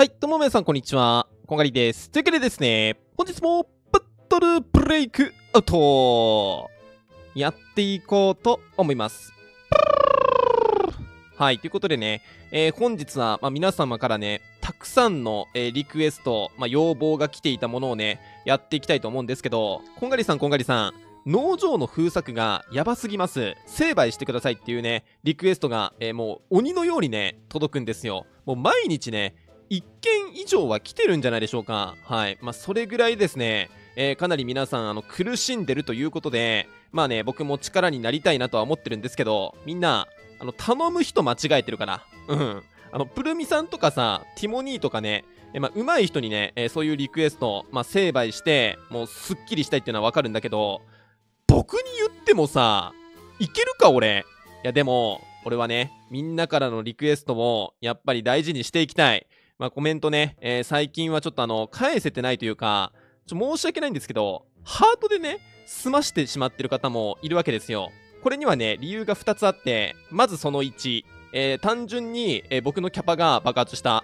はい、どうも皆さん、こんにちは。こんがりです。というわけでですね、本日もバトルブレイクアウトやっていこうと思います。はい、ということでね、えー、本日は、まあ、皆様からね、たくさんの、えー、リクエスト、まあ、要望が来ていたものをね、やっていきたいと思うんですけど、こんがりさん、こんがりさん、農場の風作がやばすぎます。成敗してくださいっていうね、リクエストが、えー、もう鬼のようにね、届くんですよ。もう毎日ね、1件以上は来てるんじゃないでしょうか。はい。まあ、それぐらいですね、えー、かなり皆さん、あの、苦しんでるということで、まあね、僕も力になりたいなとは思ってるんですけど、みんな、あの、頼む人間違えてるから。うん。あの、プルミさんとかさ、ティモニーとかね、え、まあ、上手い人にね、えー、そういうリクエスト、まあ、成敗して、もう、すっきりしたいっていうのはわかるんだけど、僕に言ってもさ、いけるか、俺。いや、でも、俺はね、みんなからのリクエストも、やっぱり大事にしていきたい。まあ、コメントね、えー、最近はちょっとあの、返せてないというか、ちょ申し訳ないんですけど、ハートでね、済ましてしまってる方もいるわけですよ。これにはね、理由が2つあって、まずその1、えー、単純に、えー、僕のキャパが爆発した。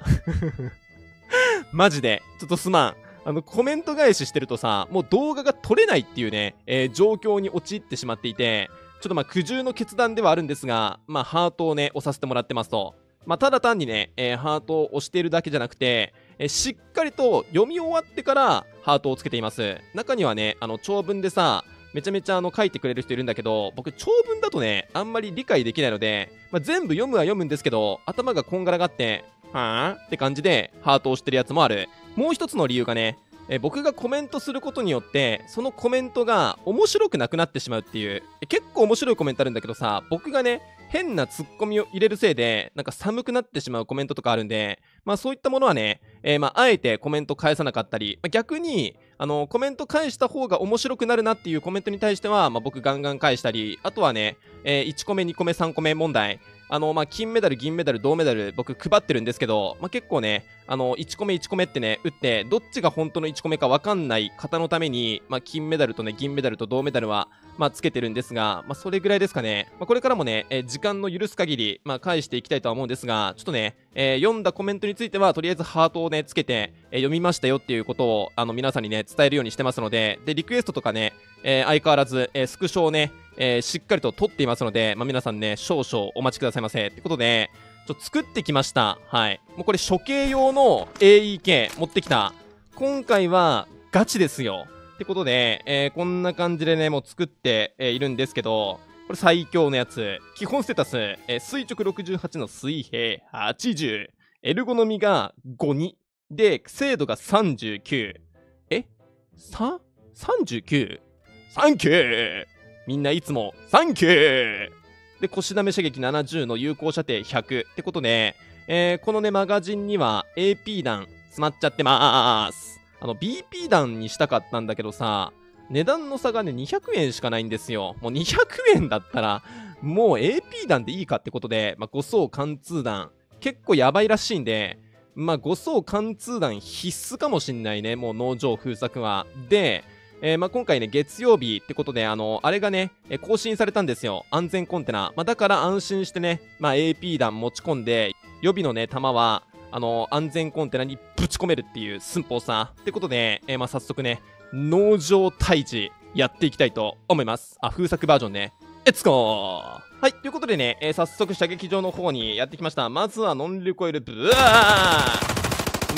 マジで、ちょっとすまん。あの、コメント返ししてるとさ、もう動画が撮れないっていうね、えー、状況に陥ってしまっていて、ちょっとまあ苦渋の決断ではあるんですが、まあハートをね、押させてもらってますと。まあ、ただ単にね、えー、ハートを押しているだけじゃなくて、えしっかりと読み終わってからハートをつけています。中にはね、あの、長文でさ、めちゃめちゃあの書いてくれる人いるんだけど、僕長文だとね、あんまり理解できないので、まあ、全部読むは読むんですけど、頭がこんがらがって、はぁって感じでハートを押してるやつもある。もう一つの理由がね、え僕がコメントすることによってそのコメントが面白くなくなってしまうっていう結構面白いコメントあるんだけどさ僕がね変なツッコミを入れるせいで、なんか寒くなってしまうコメントとかあるんで、まあそういったものはね、えー、まああえてコメント返さなかったり、まあ、逆に、あの、コメント返した方が面白くなるなっていうコメントに対しては、まあ僕ガンガン返したり、あとはね、えー、1個目、2個目、3個目問題、あの、まあ、金メダル、銀メダル、銅メダル、僕配ってるんですけど、まあ、結構ね、あの、1個目1個目ってね、打って、どっちが本当の1個目かわかんない方のために、まあ、金メダルとね、銀メダルと銅メダルは、まあ、つけてるんですが、まあ、それぐらいですかね。まあ、これからもね、え時間の許す限り、まあ、返していきたいとは思うんですが、ちょっとね、えー、読んだコメントについては、とりあえずハートをね、つけて、えー、読みましたよっていうことを、あの、皆さんにね、伝えるようにしてますので、で、リクエストとかね、えー、相変わらず、えスクショをね、えしっかりと撮っていますので、まあ、皆さんね、少々お待ちくださいませ。ってことで、ちょっと作ってきました。はい。もうこれ、処刑用の AEK 持ってきた。今回は、ガチですよ。ってことで、えー、こんな感じでね、もう作って、えー、いるんですけど、これ最強のやつ。基本ステータス、えー、垂直68の水平80。エルゴノミが52。で、精度が39。え ?3?39? サンキューみんないつもサンキューで、腰ダメ射撃70の有効射程100。ってことで、えー、このね、マガジンには AP 弾詰まっちゃってまーす。の、BP 弾にしたかったんだけどさ、値段の差がね、200円しかないんですよ。もう200円だったら、もう AP 弾でいいかってことで、まあ、5層貫通弾、結構やばいらしいんで、まあ、5層貫通弾必須かもしんないね、もう農場封鎖は。で、えー、まあ今回ね、月曜日ってことで、あの、あれがね、更新されたんですよ。安全コンテナ。まあ、だから安心してね、まあ、AP 弾持ち込んで、予備のね、弾は、あの、安全コンテナにぶち込めるっていう寸法さん。ってことで、えー、まあ、早速ね、農場退治やっていきたいと思います。あ、風作バージョンね。レッツゴーはい、ということでね、えー、早速射撃場の方にやってきました。まずはノンリコイル、ブワー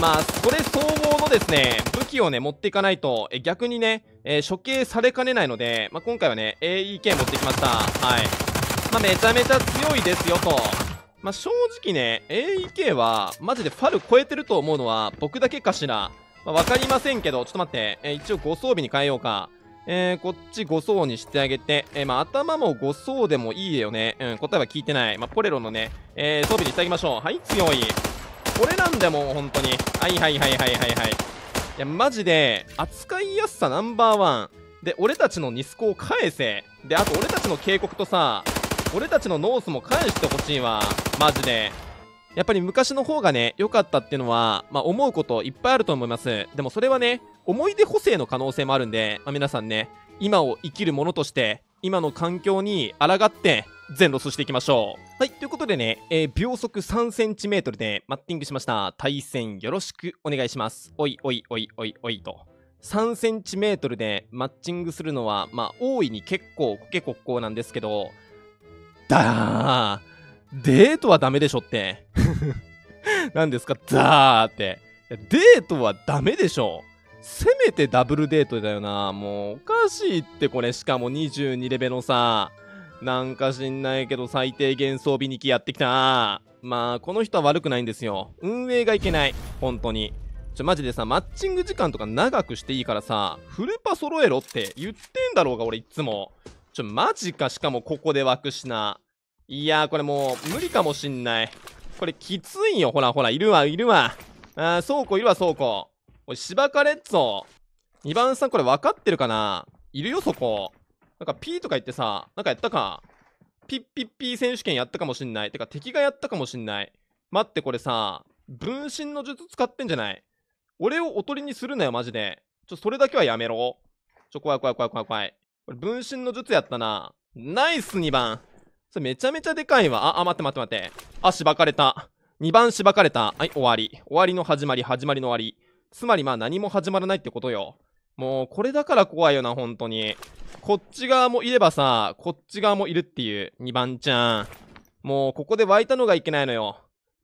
まあ、それ総合のですね、武器をね、持っていかないと、え逆にね、えー、処刑されかねないので、まあ、今回はね、AEK 持ってきました。はい。まあ、めちゃめちゃ強いですよ、と。まあ、正直ね、AEK は、マジでファル超えてると思うのは、僕だけかしら。まあ、わかりませんけど、ちょっと待って、えー、一応5装備に変えようか。えー、こっち5層にしてあげて、えー、まあ、頭も5層でもいいよね。うん、答えは聞いてない。まあ、ポレロのね、えー、装備にしてあげましょう。はい、強い。これなんだもう、本当に。はいはいはいはいはいはい。いや、マジで、扱いやすさナンバーワン。で、俺たちのニスコを返せ。で、あと俺たちの警告とさ、俺たちのノースも返してほしいわマジでやっぱり昔の方がね良かったっていうのは、まあ、思うこといっぱいあると思いますでもそれはね思い出補正の可能性もあるんで、まあ、皆さんね今を生きるものとして今の環境に抗って全ロスしていきましょう。はい、ということでね、えー、秒速 3cm でマッティングしました。対戦よろしくお願いします。おいおいおいおいおいと。3cm でマッチングするのは、まあ、大いに結構コケコッコーなんですけど、だーデートはダメでしょって。何ですかザーって。デートはダメでしょ。せめてダブルデートだよな。もうおかしいってこれ。しかも22レベのさ。なんか知んないけど最低幻想日に来やってきた。まあ、この人は悪くないんですよ。運営がいけない。本当に。ちょ、マジでさ、マッチング時間とか長くしていいからさ、フルパ揃えろって言ってんだろうが、俺いつも。ちょ、マジか。しかもここで湧くしな。いやー、これもう、無理かもしんない。これきついよ。ほらほら、いるわ、いるわ。あー、倉庫いるわ、倉庫。おい、しばかれっぞ。2番さん、これ分かってるかないるよ、そこ。なんか、ピーとか言ってさ、なんかやったか。ピッピッピー選手権やったかもしんない。てか、敵がやったかもしんない。待って、これさ、分身の術使ってんじゃない俺をおとりにするなよ、マジで。ちょ、それだけはやめろ。ちょ、怖い怖い怖い怖い怖い。これ分身の術やったな。ナイス2番。それめちゃめちゃでかいわ。あ、あ、待って待って待って。あ、しばかれた。2番しばかれた。はい、終わり。終わりの始まり、始まりの終わり。つまりまあ何も始まらないってことよ。もうこれだから怖いよな、本当に。こっち側もいればさ、こっち側もいるっていう、2番ちゃん。もうここで湧いたのがいけないのよ。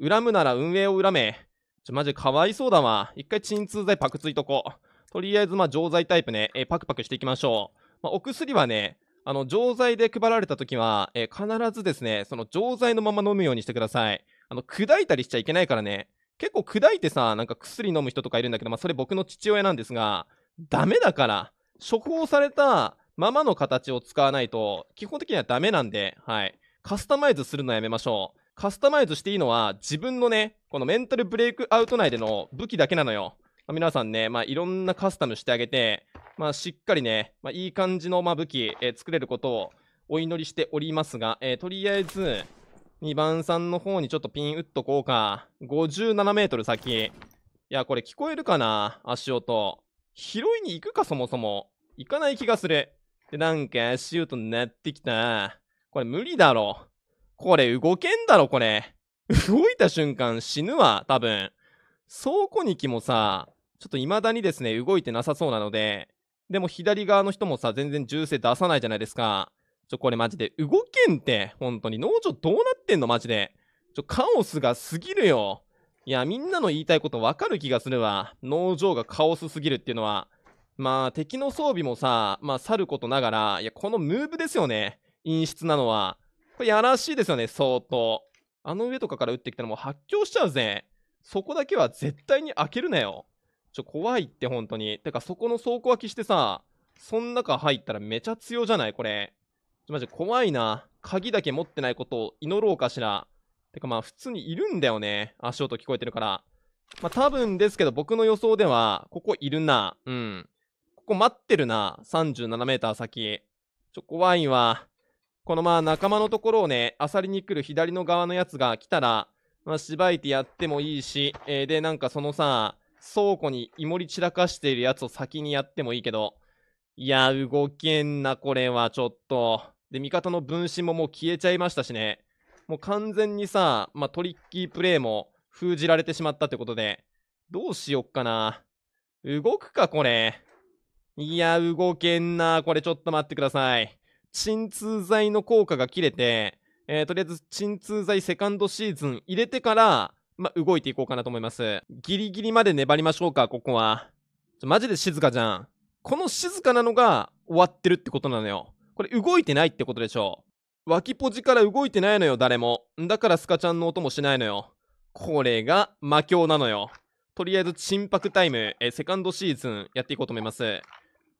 恨むなら運営を恨め。ちょ、マジかわいそうだわ。一回鎮痛剤パクついとこう。とりあえずまあ錠剤タイプね、えパクパクしていきましょう。まあ、お薬はね、あの、錠剤で配られた時は、えー、必ずですね、その錠剤のまま飲むようにしてください。あの、砕いたりしちゃいけないからね、結構砕いてさ、なんか薬飲む人とかいるんだけど、まあ、それ僕の父親なんですが、ダメだから、処方されたままの形を使わないと、基本的にはダメなんで、はい。カスタマイズするのやめましょう。カスタマイズしていいのは、自分のね、このメンタルブレイクアウト内での武器だけなのよ。まあ、皆さんね、まあ、いろんなカスタムしてあげて、まあ、しっかりね、まあ、いい感じの、まあ、武器、えー、作れることをお祈りしておりますが、えー、とりあえず、2番さんの方にちょっとピン打っとこうか。57メートル先。いや、これ聞こえるかな足音。拾いに行くか、そもそも。行かない気がする。で、なんか足音になってきた。これ無理だろ。これ動けんだろ、これ。動いた瞬間死ぬわ、多分。倉庫に来もさ、ちょっと未だにですね、動いてなさそうなので、でも左側の人もさ、全然銃声出さないじゃないですか。ちょ、これマジで動けんって、本当に。農場どうなってんのマジで。ちょ、カオスが過ぎるよ。いや、みんなの言いたいことわかる気がするわ。農場がカオスすぎるっていうのは。まあ、敵の装備もさ、まあ、さることながら、いや、このムーブですよね。陰湿なのは。これやらしいですよね、相当。あの上とかから撃ってきたらもう発狂しちゃうぜ。そこだけは絶対に開けるなよ。ちょ、怖いって本当に。てか、そこの倉庫きしてさ、そん中入ったらめちゃ強じゃないこれ。ちょ、マジ怖いな。鍵だけ持ってないことを祈ろうかしら。てかまあ、普通にいるんだよね。足音聞こえてるから。まあ、多分ですけど、僕の予想では、ここいるな。うん。ここ待ってるな。37メーター先。ちょ、怖いわ。このまあ仲間のところをね、漁りに来る左の側のやつが来たら、まあ、しばいてやってもいいし、えー、で、なんかそのさ、倉庫にイモリ散らかしているやつを先にやってもいいけど、いや、動けんな、これは、ちょっと。で、味方の分身ももう消えちゃいましたしね。もう完全にさ、まあ、トリッキープレイも封じられてしまったってことで、どうしよっかな。動くか、これ。いや、動けんな。これちょっと待ってください。鎮痛剤の効果が切れて、えー、とりあえず鎮痛剤セカンドシーズン入れてから、まあ、動いていこうかなと思います。ギリギリまで粘りましょうか、ここは。マジで静かじゃん。この静かなのが終わってるってことなのよ。これ動いてないってことでしょう。脇ポジから動いてないのよ、誰も。だからスカちゃんの音もしないのよ。これが魔境なのよ。とりあえず、沈白タイム、え、セカンドシーズンやっていこうと思います。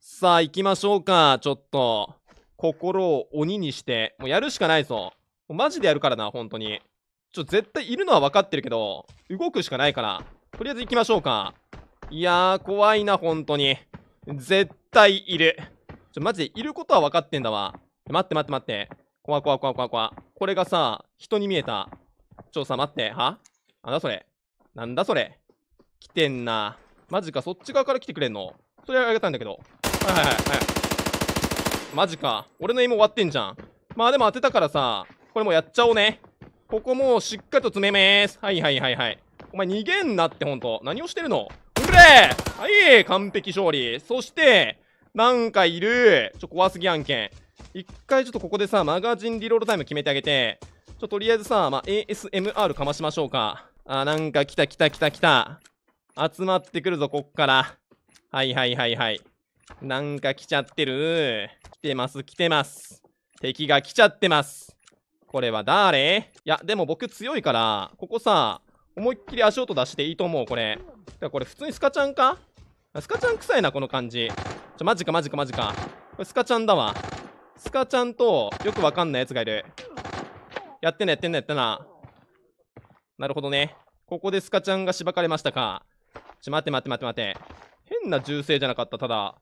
さあ、行きましょうか、ちょっと。心を鬼にして、もうやるしかないぞ。もうマジでやるからな、本当に。ちょ、絶対いるのは分かってるけど、動くしかないから。とりあえず行きましょうか。いやー、怖いな、本当に。絶対いる。ちょ、マジでいることは分かってんだわ。待って待って待って。怖怖怖怖怖。これがさ、人に見えた。ちょ、さ、待って。はなんだそれ。なんだそれ。来てんな。マジか、そっち側から来てくれんのそれはあげたんだけど。はいはいはい。はい。マジか。俺の芋終わってんじゃん。まあでも当てたからさ、これもうやっちゃおうね。ここもうしっかりと詰めます。はいはいはいはい。お前逃げんなってほんと。何をしてるのうれはい、完璧勝利。そして、なんかいる。ちょ、怖すぎ案件。一回ちょっとここでさ、マガジンリロードタイム決めてあげて、ちょ、とりあえずさ、まあ、ASMR かましましょうか。あ、なんか来た来た来た来た。集まってくるぞ、こっから。はいはいはいはい。なんか来ちゃってる。来てます、来てます。敵が来ちゃってます。これは誰いや、でも僕強いから、ここさ、思いっきり足音出していいと思う、これ。だか、これ普通にスカちゃんかスカちゃん臭いな、この感じ。ちょ、マジかマジかマジか。これスカちゃんだわ。スカちゃんと、よくわかんないやつがいる。やってんな、やってんな、やってな。なるほどね。ここでスカちゃんがしばかれましたか。ちょ、待って待って待って待って。変な銃声じゃなかった、ただ。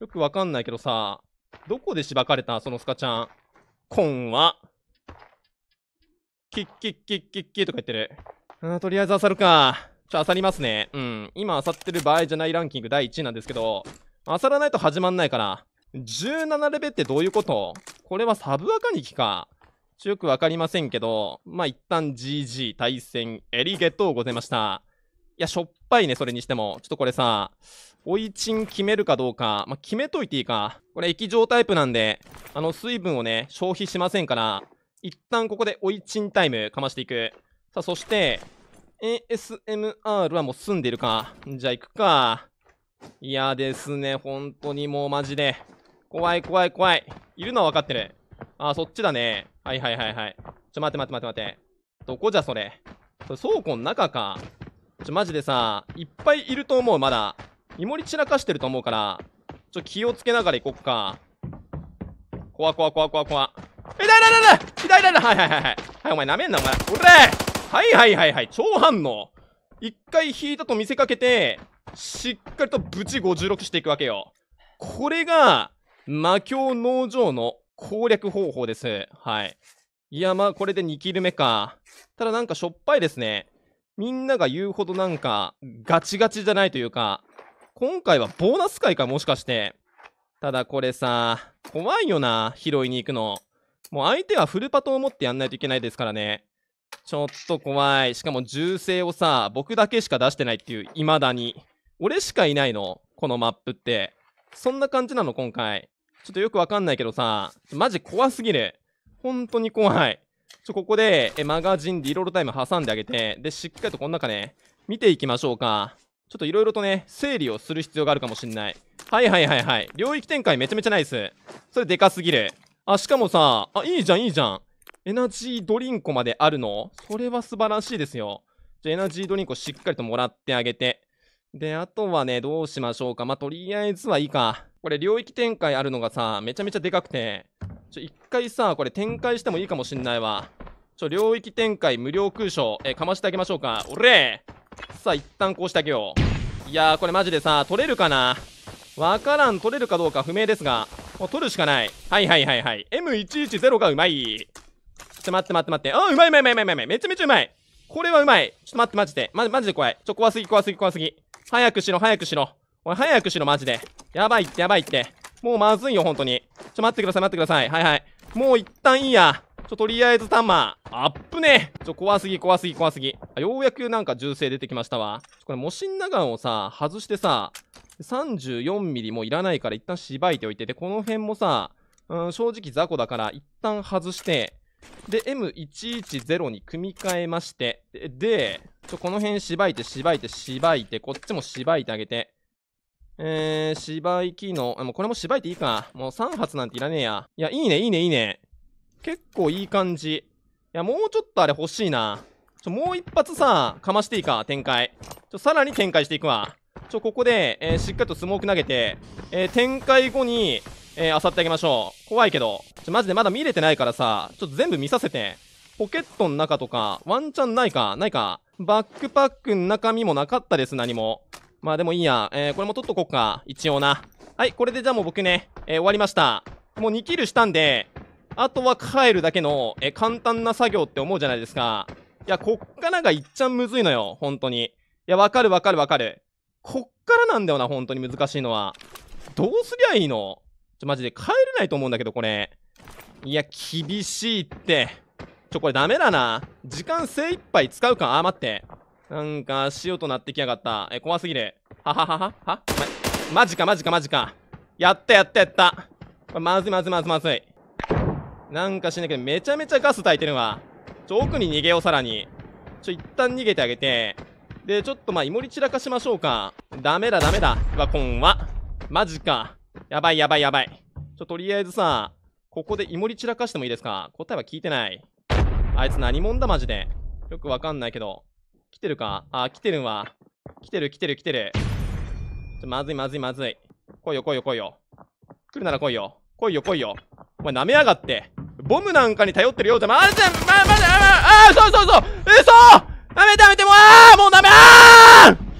よくわかんないけどさ、どこでしばかれたそのスカちゃん。こんは。キッキッキッキッキッとか言ってる。うん、とりあえず漁るか。ちょ、漁りますね。うん。今漁ってる場合じゃないランキング第1位なんですけど、漁らないと始まんないから。17レベってどういうことこれはサブアカニキか。ちょ、よくわかりませんけど、まあ、一旦 GG 対戦エリゲットをございました。いや、しょっぱいね、それにしても。ちょっとこれさ、追いチン決めるかどうか、まあ、決めといていいか。これ液状タイプなんで、あの、水分をね、消費しませんから、一旦ここで追いチンタイムかましていく。さあ、そして、ASMR はもう済んでるか。じゃあ行くか。いやですね、本当にもうマジで。怖い怖い怖い。いるのは分かってる。あー、そっちだね。はいはいはいはい。ちょ、待って待って待って待って。どこじゃそれ。それ倉庫の中か。ちょ、マジでさ、いっぱいいると思う、まだ。イモリ散らかしてると思うから、ちょ、気をつけながら行こっか。怖怖怖怖怖。痛い痛い痛い痛い痛い痛いはいはいはいはい。はい、お前舐めんな、お前。おれはいはいはいはい。超反応。一回引いたと見せかけて、しっかりとブチ56していくわけよ。これが、魔境農場の攻略方法です。はい。いや、まあ、これで2キル目か。ただなんかしょっぱいですね。みんなが言うほどなんか、ガチガチじゃないというか、今回はボーナス回か、もしかして。ただこれさ、怖いよな、拾いに行くの。もう相手はフルパトを持ってやんないといけないですからね。ちょっと怖い。しかも銃声をさ、僕だけしか出してないっていう、未だに。俺しかいないのこのマップって。そんな感じなの今回。ちょっとよくわかんないけどさ、マジ怖すぎる。本当に怖い。ちょ、ここで、え、マガジンでリロールタイム挟んであげて、で、しっかりとこの中ね、見ていきましょうか。ちょっといろいろとね、整理をする必要があるかもしんない。はいはいはいはい。領域展開めちゃめちゃナイス。それでかすぎる。あ、しかもさ、あ、いいじゃん、いいじゃん。エナジードリンクまであるのそれは素晴らしいですよ。じゃエナジードリンクをしっかりともらってあげて。で、あとはね、どうしましょうか。まあ、とりあえずはいいか。これ、領域展開あるのがさ、めちゃめちゃでかくて。ちょ、一回さ、これ展開してもいいかもしんないわ。ちょ、領域展開無料空所、えかましてあげましょうか。おれさあ、一旦こうしてあげよう。いやー、これマジでさ、取れるかなわからん、取れるかどうか不明ですが。もう取るしかない。はいはいはいはい。M110 がうまい。ちょっと待って待って待って。あ、うまいうまいうまいうまいうまい。めちゃめちゃうまい。これはうまい。ちょっと待ってマジで。ま、マジで怖い。ちょ、怖すぎ怖すぎ怖すぎ。早くしろ早くしろ。おい早くしろマジで。やばいってやばいって。もうまずいよ本当に。ちょ、待ってください待ってください。はいはい。もう一旦いいや。ちょ、とりあえずタンマー。あっぶねちょ、怖すぎ、怖すぎ、怖すぎ。ようやくなんか銃声出てきましたわ。これ、モシンナガンをさ、外してさ、34ミリもいらないから一旦しばいておいて、で、この辺もさ、うん、正直雑魚だから一旦外して、で、M110 に組み替えまして、で、ちょ、この辺しばいて、しばいて、しばいて、こっちもしばいてあげて、えー、芝居機能。もうこれも芝居っていいか。もう3発なんていらねえや。いや、いいね、いいね、いいね。結構いい感じ。いや、もうちょっとあれ欲しいな。ちょ、もう一発さ、かましていいか、展開。ちょ、さらに展開していくわ。ちょ、ここで、えー、しっかりとスモーク投げて、えー、展開後に、えー、漁ってあげましょう。怖いけど。ちょ、マジでまだ見れてないからさ、ちょっと全部見させて。ポケットの中とか、ワンチャンないか、ないか。バックパックの中身もなかったです、何も。まあでもいいや。えー、これも取っとこっか。一応な。はい、これでじゃあもう僕ね、えー、終わりました。もう2キルしたんで、あとは帰るだけの、えー、簡単な作業って思うじゃないですか。いや、こっからがいっちゃんむずいのよ、本当に。いや、わかるわかるわかる。こっからなんだよな、本当に難しいのは。どうすりゃいいのちょ、マジで帰れないと思うんだけど、これ。いや、厳しいって。ちょ、これダメだな。時間精一杯使うか。あ、待って。なんか、塩となってきやがった。え、怖すぎる。はははははま、マジか、マジか、マジか。やったやったやった。まずいまずいまずいまずい。なんかしなけど、めちゃめちゃガス炊いてるわ。ちょ、奥に逃げよう、さらに。ちょ、一旦逃げてあげて。で、ちょっとまあ、イモリ散らかしましょうか。ダメだ、ダメだ。ワコンは。マジか。やばい、やばい、やばい。ちょ、とりあえずさ、ここでイモリ散らかしてもいいですか答えは聞いてない。あいつ何者だ、マジで。よくわかんないけど。来てるかあ、来てるんわ。来てる、来てる、来てる。ちょ、まずい、まずい、まずい。来いよ、来いよ、来いよ。来るなら来いよ。来いよ、来いよ。お前舐めやがって。ボムなんかに頼ってるようじゃ、まじで、まあ、まあ、あ、あ、そうそうそう嘘ダメダメ Ah, mão da Ah!